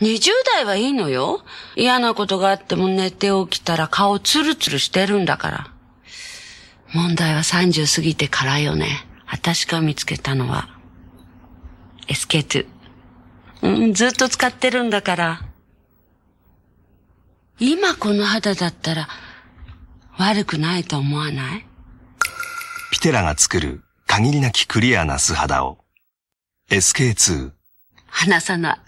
20代はいいのよ。嫌なことがあっても寝て起きたら顔ツルツルしてるんだから。問題は30過ぎてからよね。私が見つけたのは、SK2。うん、ずっと使ってるんだから。今この肌だったら、悪くないと思わないピテラが作る限りなきクリアな素肌を。SK2。話さない。